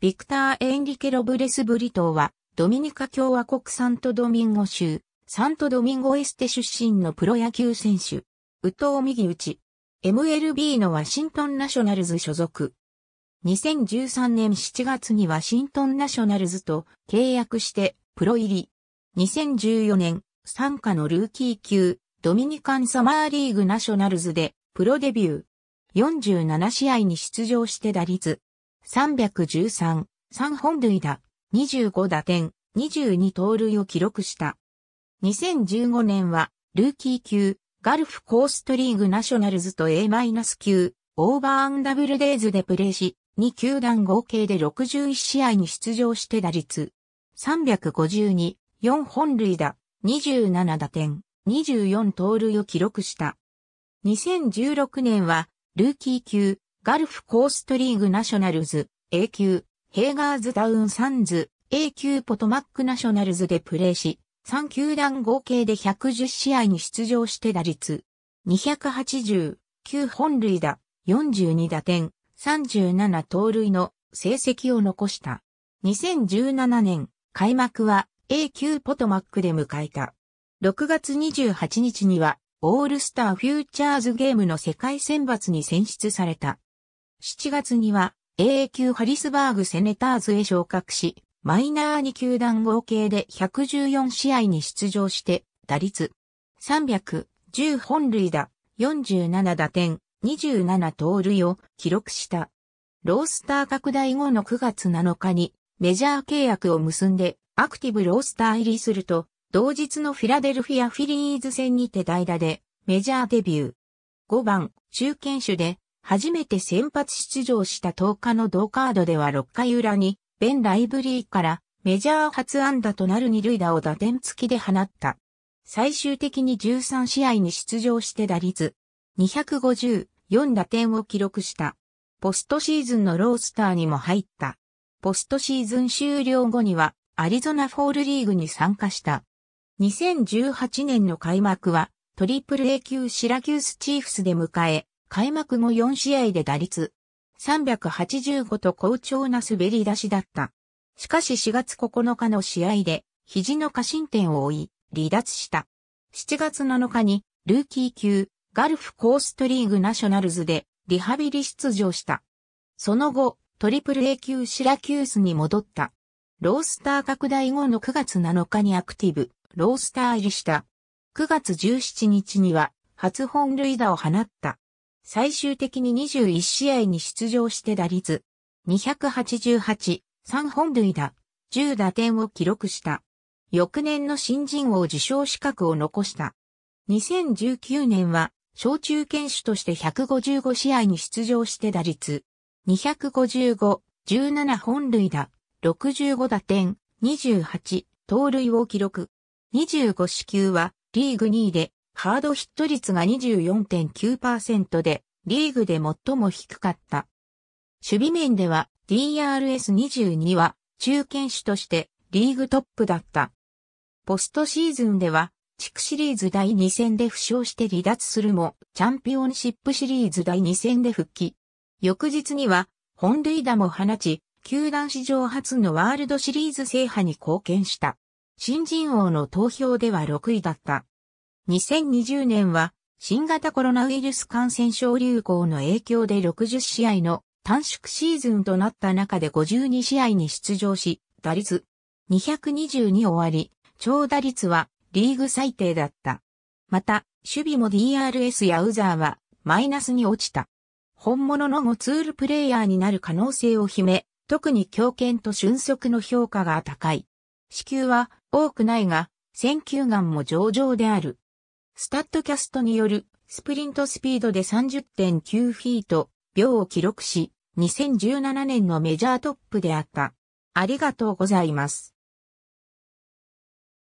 ビクター・エンリケ・ロブレス・ブリトーは、ドミニカ共和国サントドミンゴ州、サントドミンゴエステ出身のプロ野球選手。宇藤右打ち。MLB のワシントンナショナルズ所属。2013年7月にワシントンナショナルズと契約してプロ入り。2014年、参加のルーキー級、ドミニカンサマーリーグナショナルズでプロデビュー。47試合に出場して打率313、3本塁打、25打点、22盗塁を記録した。2015年は、ルーキー級、ガルフコーストリーグナショナルズと A- 9オーバーンダブルデイズでプレーし、2球団合計で61試合に出場して打率。352、4本塁打、27打点、24盗塁を記録した。2016年は、ルーキー級、ガルフコーストリーグナショナルズ、A 級、ヘイガーズダウンサンズ、A 級ポトマックナショナルズでプレーし、3球団合計で110試合に出場して打率、2 8 9本塁打、42打点、37盗塁の成績を残した。2017年、開幕は A 級ポトマックで迎えた。6月28日には、オールスターフューチャーズゲームの世界選抜に選出された。7月には AA 級ハリスバーグセネターズへ昇格し、マイナー2球団合計で114試合に出場して、打率310本塁打、47打点、27盗塁を記録した。ロースター拡大後の9月7日にメジャー契約を結んでアクティブロースター入りすると、同日のフィラデルフィアフィリーズ戦にて代打でメジャーデビュー。5番、中堅手で初めて先発出場した10日の同カードでは6回裏に、ベン・ライブリーからメジャー初安打となる二塁打を打点付きで放った。最終的に13試合に出場して打率254打点を記録した。ポストシーズンのロースターにも入った。ポストシーズン終了後にはアリゾナフォールリーグに参加した。2018年の開幕はトリプル A 級シラキュースチーフスで迎え、開幕後4試合で打率385と好調な滑り出しだった。しかし4月9日の試合で肘の過信点を追い離脱した。7月7日にルーキー級ガルフコーストリーグナショナルズでリハビリ出場した。その後、トリプル A 級シラキュースに戻った。ロースター拡大後の9月7日にアクティブ、ロースター入りした。9月17日には初本塁打を放った。最終的に21試合に出場して打率288、3本塁打、10打点を記録した。翌年の新人王受賞資格を残した。2019年は、小中堅手として155試合に出場して打率255、17本塁打、65打点、28、盗塁を記録。25支球はリーグ2位でハードヒット率が24.9%で、リーグで最も低かった。守備面では DRS22 は中堅手としてリーグトップだった。ポストシーズンでは地区シリーズ第2戦で負傷して離脱するもチャンピオンシップシリーズ第2戦で復帰。翌日には本塁打も放ち、球団史上初のワールドシリーズ制覇に貢献した。新人王の投票では6位だった。2020年は新型コロナウイルス感染症流行の影響で60試合の短縮シーズンとなった中で52試合に出場し、打率2 2に終わり、超打率はリーグ最低だった。また、守備も DRS やウザーはマイナスに落ちた。本物のモツールプレイヤーになる可能性を秘め、特に強肩と俊足の評価が高い。子宮は多くないが、選球眼も上々である。スタッドキャストによるスプリントスピードで30.9フィート秒を記録し、2017年のメジャートップであった。ありがとうございます。